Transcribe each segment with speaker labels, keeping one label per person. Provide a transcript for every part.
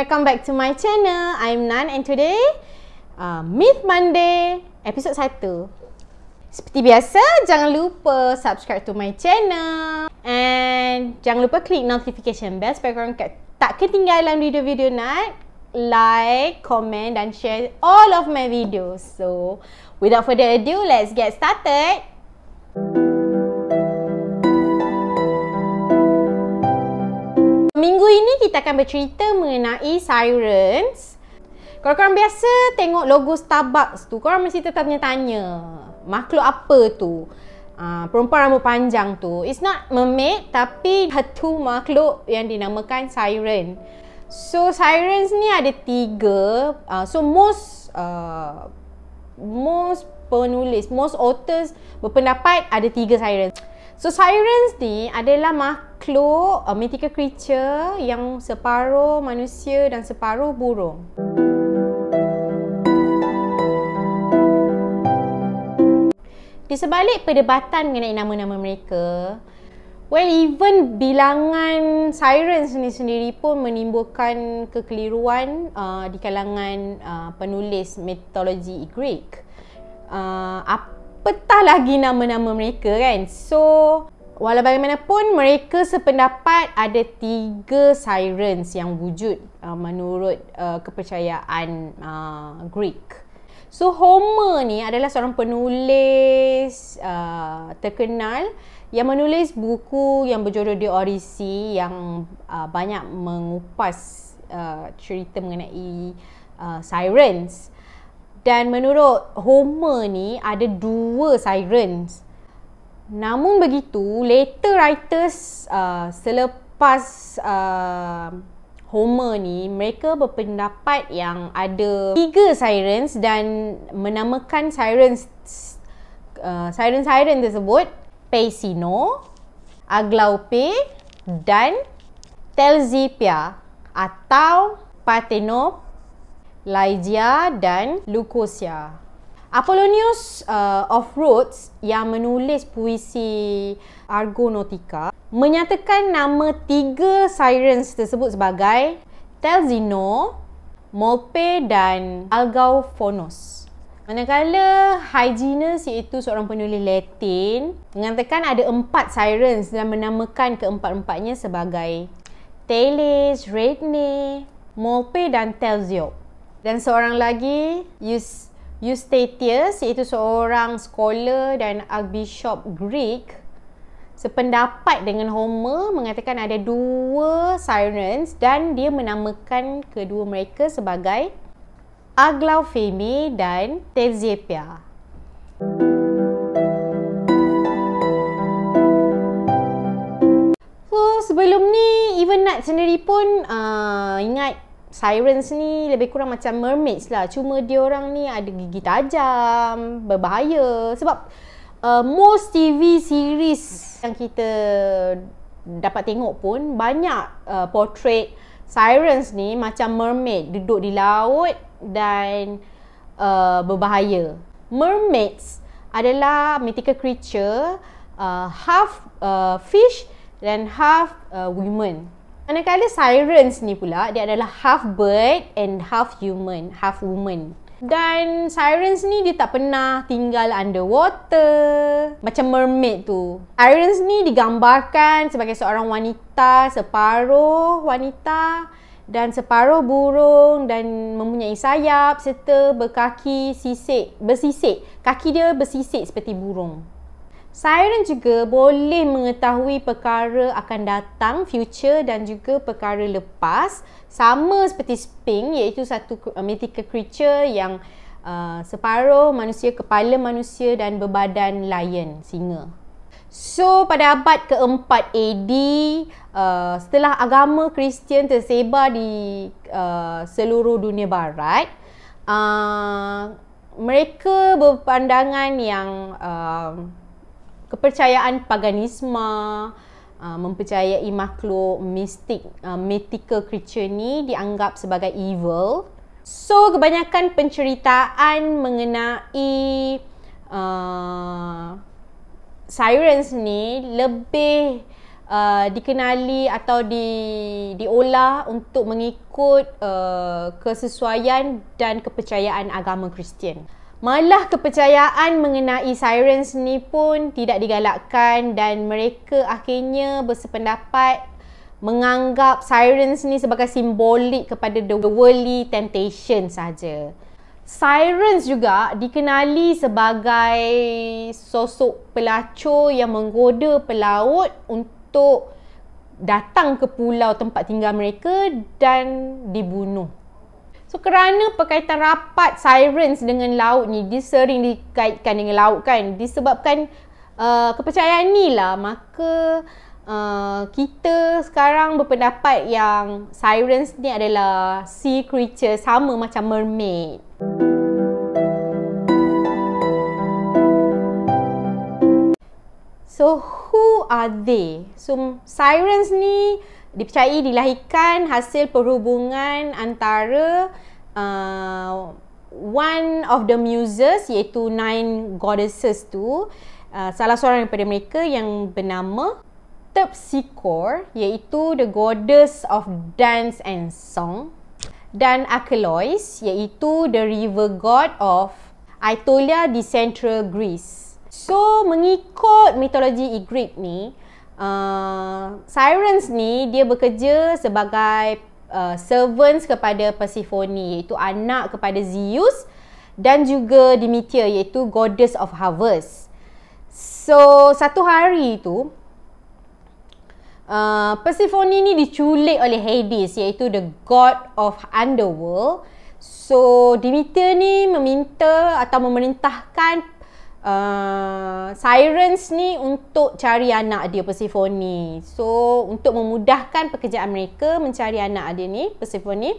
Speaker 1: welcome back to my channel. I'm Nan and today uh, Myth Monday episode 1. Seperti biasa, jangan lupa subscribe to my channel and jangan lupa klik notification bell supaya korang tak ketinggalan video-video Nan. Like, comment dan share all of my videos. So, without further ado, let's get started. Minggu ini kita akan bercerita mengenai sirens. Kalau korang biasa tengok logo Starbucks tu, korang mesti tertanya-tanya. Makhluk apa tu? Uh, perempuan rambut panjang tu. It's not mermaid tapi satu makhluk yang dinamakan siren. So sirens ni ada tiga. Uh, so most uh, most penulis, most authors berpendapat ada tiga sirens. So sirens ni adalah makhluk uh, mythical creature yang separuh manusia dan separuh burung. Di sebalik perdebatan mengenai nama-nama mereka, well even bilangan sirens ni sendiri pun menimbulkan kekeliruan uh, di kalangan uh, penulis mitologi Greek. Uh, apa petah lagi nama-nama mereka kan. So, walau bagaimanapun mereka sependapat ada tiga sirens yang wujud uh, menurut uh, kepercayaan uh, Greek. So, Homer ni adalah seorang penulis uh, terkenal yang menulis buku yang berjudul The Odyssey yang uh, banyak mengupas uh, cerita mengenai uh, sirens. Dan menurut Homer ni ada dua sirens. Namun begitu, later writers uh, selepas uh, Homer ni mereka berpendapat yang ada tiga sirens dan menamakan sirens uh, siren-siren tersebut Pacino, Aglaope dan Telzipia atau Parthenope Lydia dan Lucosia. Apollonius uh, of Rhodes yang menulis puisi Argonautica menyatakan nama tiga sirens tersebut sebagai Telzino, Molpe dan Algophonos. Manakala Hyginus iaitu seorang penulis Latin mengatakan ada empat sirens dan menamakan keempat-empatnya sebagai Teles, Redne, Molpe dan Telziope. Dan seorang lagi, Eustathius, iaitu seorang scholar dan archbishop Greek, sependapat dengan Homer mengatakan ada dua sirens dan dia menamakan kedua mereka sebagai Aglaophemi dan Tezepia. So, sebelum ni, even Nat sendiri pun uh, ingat sirens ni lebih kurang macam mermaids lah. Cuma dia orang ni ada gigi tajam, berbahaya sebab uh, most TV series yang kita dapat tengok pun banyak uh, portrait sirens ni macam mermaid duduk di laut dan uh, berbahaya. Mermaids adalah mythical creature uh, half uh, fish dan half uh, women. Manakala Sirens ni pula dia adalah half bird and half human, half woman. Dan Sirens ni dia tak pernah tinggal underwater macam mermaid tu. Sirens ni digambarkan sebagai seorang wanita, separuh wanita dan separuh burung dan mempunyai sayap serta berkaki sisik, bersisik. Kaki dia bersisik seperti burung. Siren juga boleh mengetahui perkara akan datang, future dan juga perkara lepas. Sama seperti Sphinx iaitu satu uh, mythical creature yang uh, separuh manusia, kepala manusia dan berbadan lion, singa. So pada abad keempat AD uh, setelah agama Kristian tersebar di uh, seluruh dunia barat uh, mereka berpandangan yang uh, kepercayaan paganisme Uh, mempercayai makhluk mistik, uh, mythical creature ni dianggap sebagai evil. So, kebanyakan penceritaan mengenai uh, sirens ni lebih uh, dikenali atau di, diolah untuk mengikut uh, kesesuaian dan kepercayaan agama Kristian. Uh, Malah kepercayaan mengenai sirens ni pun tidak digalakkan dan mereka akhirnya bersependapat menganggap sirens ni sebagai simbolik kepada the worldly temptation saja. Sirens juga dikenali sebagai sosok pelacur yang menggoda pelaut untuk datang ke pulau tempat tinggal mereka dan dibunuh. So kerana perkaitan rapat sirens dengan laut ni dia sering dikaitkan dengan laut kan disebabkan uh, kepercayaan ni lah maka uh, kita sekarang berpendapat yang sirens ni adalah sea creature sama macam mermaid. So who are they? So sirens ni dipercayai dilahirkan hasil perhubungan antara uh, one of the muses iaitu nine goddesses tu uh, salah seorang daripada mereka yang bernama Terpsichore iaitu the goddess of dance and song dan Achilles iaitu the river god of Aetolia di Central Greece. So mengikut mitologi Greek ni, uh, Sirens ni dia bekerja sebagai uh, servants kepada Persephone iaitu anak kepada Zeus dan juga Demeter iaitu goddess of harvest. So satu hari tu uh, Persephone ni diculik oleh Hades iaitu the god of underworld. So Demeter ni meminta atau memerintahkan uh, sirens ni untuk cari anak dia Persephone. So untuk memudahkan pekerjaan mereka mencari anak dia ni Persephone.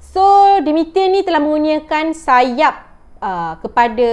Speaker 1: So Demeter ni telah mengurniakan sayap uh, kepada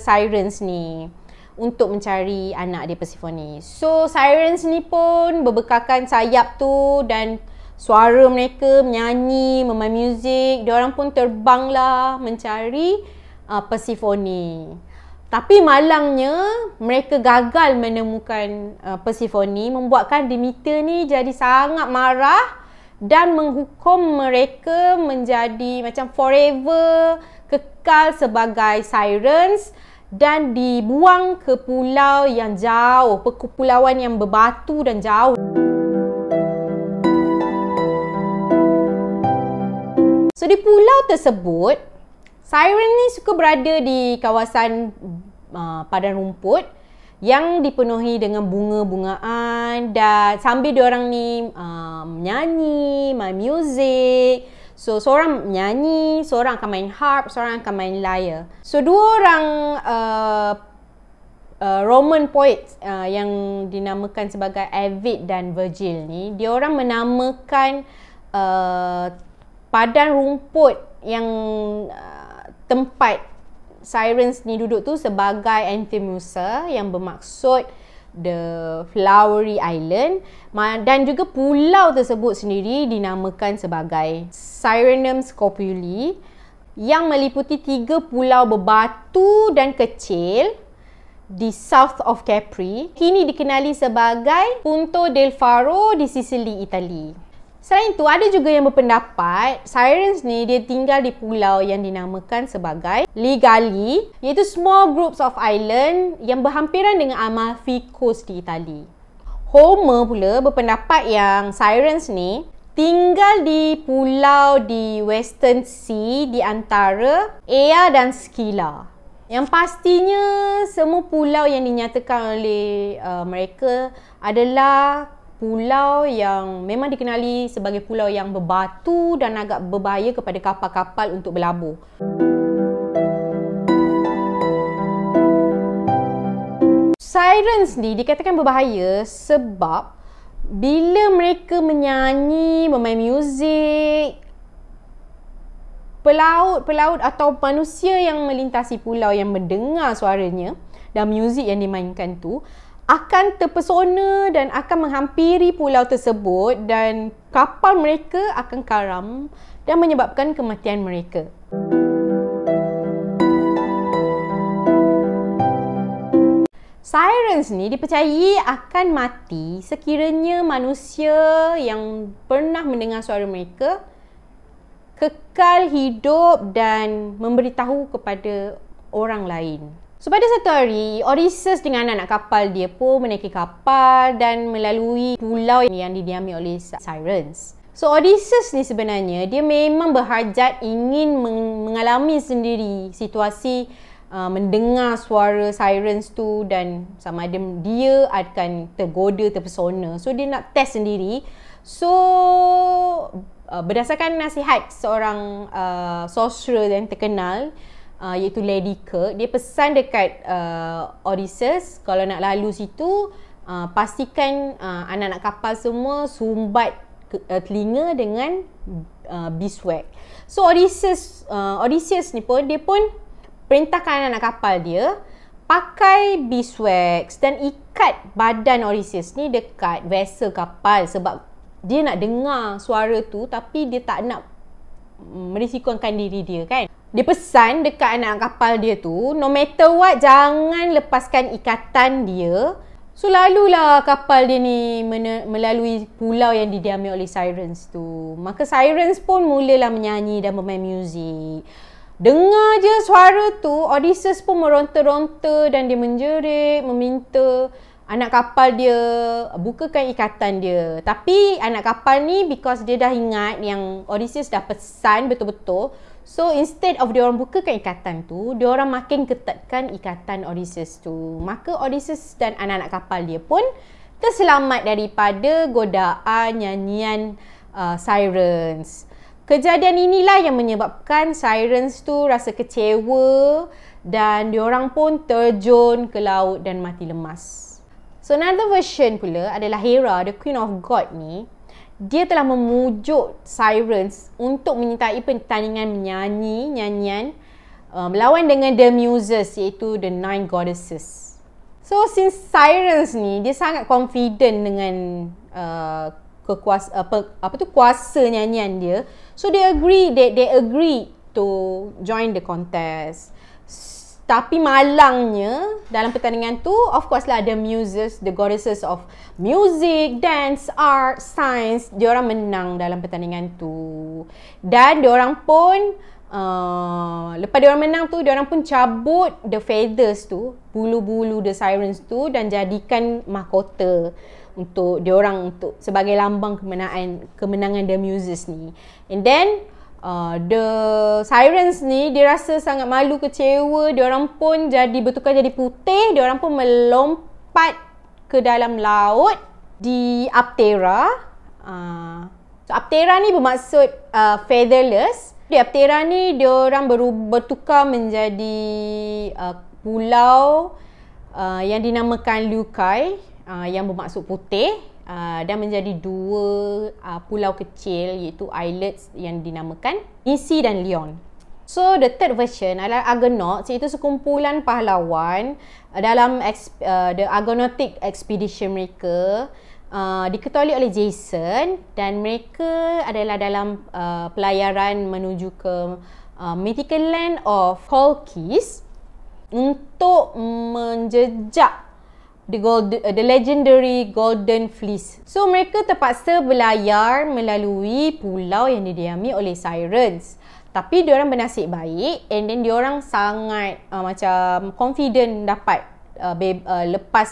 Speaker 1: sirens ni untuk mencari anak dia Persephone. So sirens ni pun berbekalkan sayap tu dan suara mereka menyanyi, memain muzik, dia orang pun terbanglah mencari uh, Persephone. Tapi malangnya mereka gagal menemukan uh, Persephone membuatkan Demeter ni jadi sangat marah dan menghukum mereka menjadi macam forever kekal sebagai sirens dan dibuang ke pulau yang jauh, kepulauan yang berbatu dan jauh. So di pulau tersebut Siren ni suka berada di kawasan Uh, padan rumput yang dipenuhi dengan bunga-bungaan dan sambil dia orang ni uh, menyanyi, um, main music. So seorang nyanyi, seorang akan main harp, seorang akan main lyre. So dua orang uh, uh, Roman poet uh, yang dinamakan sebagai Avid dan Virgil ni, dia orang menamakan uh, padan rumput yang uh, tempat sirens ni duduk tu sebagai Antimusa yang bermaksud the flowery island dan juga pulau tersebut sendiri dinamakan sebagai Sirenum Scopuli yang meliputi tiga pulau berbatu dan kecil di south of Capri kini dikenali sebagai Punto del Faro di Sicily, Itali. Selain itu, ada juga yang berpendapat Sirens ni dia tinggal di pulau yang dinamakan sebagai Ligali iaitu small groups of island yang berhampiran dengan Amalfi Coast di Itali. Homer pula berpendapat yang Sirens ni tinggal di pulau di Western Sea di antara Ea dan Skila. Yang pastinya semua pulau yang dinyatakan oleh uh, mereka adalah pulau yang memang dikenali sebagai pulau yang berbatu dan agak berbahaya kepada kapal-kapal untuk berlabuh. Sirens ni dikatakan berbahaya sebab bila mereka menyanyi, memain muzik, pelaut-pelaut atau manusia yang melintasi pulau yang mendengar suaranya dan muzik yang dimainkan tu, akan terpesona dan akan menghampiri pulau tersebut dan kapal mereka akan karam dan menyebabkan kematian mereka. Sirens ni dipercayai akan mati sekiranya manusia yang pernah mendengar suara mereka kekal hidup dan memberitahu kepada orang lain. So pada satu hari, Orises dengan anak-anak kapal dia pun menaiki kapal dan melalui pulau yang didiami oleh Sirens. So Odysseus ni sebenarnya dia memang berhajat ingin mengalami sendiri situasi uh, mendengar suara sirens tu dan sama ada dia akan tergoda terpesona. So dia nak test sendiri. So uh, berdasarkan nasihat seorang uh, sorcerer yang terkenal, uh, iaitu Lady Kirk dia pesan dekat uh, Odysseus kalau nak lalu situ uh, pastikan uh, anak-anak kapal semua sumbat ke, uh, telinga dengan uh, beeswax. So Odysseus uh, Odysseus ni pun dia pun perintahkan anak-anak kapal dia pakai beeswax dan ikat badan Odysseus ni dekat vessel kapal sebab dia nak dengar suara tu tapi dia tak nak mm, merisikokan diri dia kan dia pesan dekat anak kapal dia tu, no matter what, jangan lepaskan ikatan dia. So, lalulah kapal dia ni melalui pulau yang didiami oleh sirens tu. Maka sirens pun mulalah menyanyi dan bermain muzik. Dengar je suara tu, Odysseus pun meronta-ronta dan dia menjerit, meminta anak kapal dia bukakan ikatan dia. Tapi anak kapal ni because dia dah ingat yang Odysseus dah pesan betul-betul, So instead of dia orang bukakan ikatan tu, dia orang makin ketatkan ikatan Odysseus tu. Maka Odysseus dan anak-anak kapal dia pun terselamat daripada godaan nyanyian uh, sirens. Kejadian inilah yang menyebabkan sirens tu rasa kecewa dan dia orang pun terjun ke laut dan mati lemas. So another version pula adalah Hera, the queen of god ni, dia telah memujuk Sirens untuk menyertai pertandingan menyanyi nyanyian uh, melawan dengan The Muses iaitu The Nine Goddesses. So since Sirens ni dia sangat confident dengan uh, kekuas apa uh, apa tu kuasa nyanyian dia. So they agree they they agree to join the contest tapi malangnya dalam pertandingan tu of course lah ada muses the goddesses of music dance art science dia orang menang dalam pertandingan tu dan dia orang pun uh, lepas dia orang menang tu dia orang pun cabut the feathers tu bulu-bulu the sirens tu dan jadikan mahkota untuk dia orang untuk sebagai lambang kemenangan kemenangan the muses ni and then Uh, the sirens ni dia rasa sangat malu kecewa dia orang pun jadi bertukar jadi putih dia orang pun melompat ke dalam laut di aptera uh, so aptera ni bermaksud uh, featherless di aptera ni dia orang bertukar menjadi uh, pulau uh, yang dinamakan lukai uh, yang bermaksud putih uh, dan menjadi dua uh, pulau kecil iaitu islets yang dinamakan Nisi dan Leon. So the third version adalah Argonauts iaitu sekumpulan pahlawan ah, dalam uh, the Argonautic expedition mereka uh, diketuai oleh Jason dan mereka adalah dalam uh, pelayaran menuju ke uh, mythical land of Colchis untuk menjejak the gold uh, the legendary golden fleece. So mereka terpaksa berlayar melalui pulau yang didiami oleh sirens. Tapi diorang bernasib baik and then diorang sangat uh, macam confident dapat uh, be- uh, lepas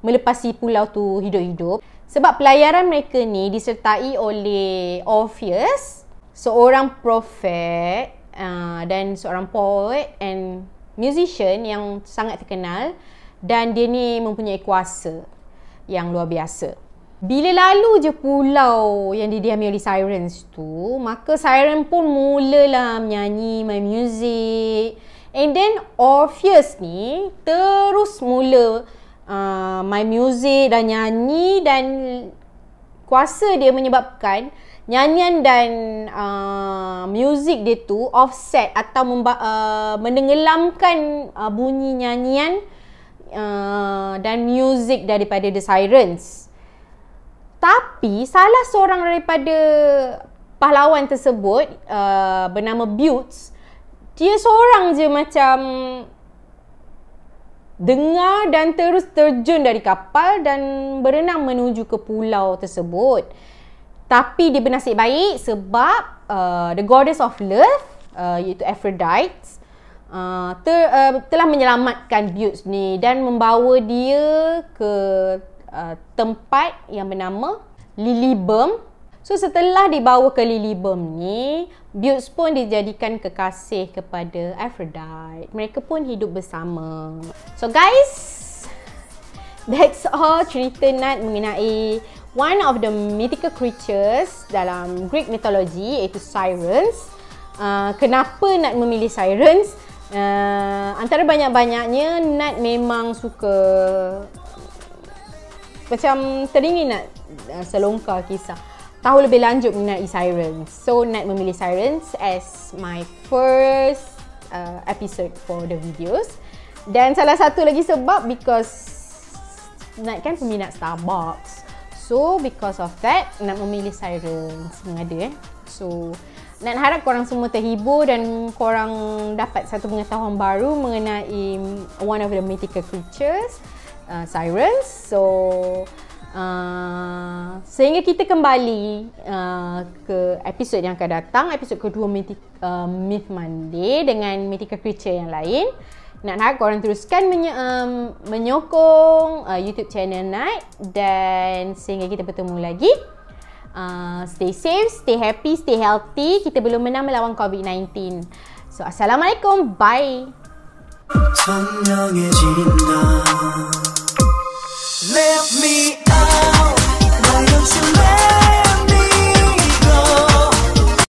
Speaker 1: melepasi pulau tu hidup-hidup. Sebab pelayaran mereka ni disertai oleh Orpheus, seorang prophet uh, dan seorang poet and musician yang sangat terkenal dan dia ni mempunyai kuasa yang luar biasa. Bila lalu je pulau yang didiami oleh sirens tu, maka siren pun mulalah menyanyi my music. And then Orpheus ni terus mula uh, my music dan nyanyi dan kuasa dia menyebabkan nyanyian dan uh, music dia tu offset atau memba- uh, menenggelamkan uh, bunyi nyanyian Uh, dan music daripada The Sirens. Tapi salah seorang daripada pahlawan tersebut uh, bernama Butes, dia seorang je macam dengar dan terus terjun dari kapal dan berenang menuju ke pulau tersebut. Tapi dia bernasib baik sebab uh, the goddess of love uh, iaitu Aphrodite uh, ter, uh, telah menyelamatkan Buttes ni dan membawa dia ke uh, tempat yang bernama Lilyburn. So setelah dibawa ke Lilyburn ni, Buttes pun dijadikan kekasih kepada Aphrodite. Mereka pun hidup bersama. So guys, that's all cerita Nat mengenai one of the mythical creatures dalam Greek mythology iaitu sirens. Uh, kenapa nak memilih sirens? Eh, antara banyak-banyaknya Nat memang suka macam teringin nak uh, eh, selongkar kisah tahu lebih lanjut mengenai Sirens. So Nat memilih Sirens as my first uh, episode for the videos. Dan salah satu lagi sebab because Nat kan peminat Starbucks. So because of that Nat memilih Sirens mengada eh. So nak harap korang semua terhibur dan korang dapat satu pengetahuan baru mengenai one of the mythical creatures, uh, sirens. So Uh, sehingga kita kembali uh, ke episod yang akan datang episod kedua Mythic, uh, Myth Monday dengan Mythical Creature yang lain nak nak korang teruskan menye- um, menyokong uh, YouTube channel Night dan sehingga kita bertemu lagi uh, stay safe, stay happy, stay healthy. Kita belum menang melawan COVID-19. So, Assalamualaikum. Bye. Let me out. Why don't you let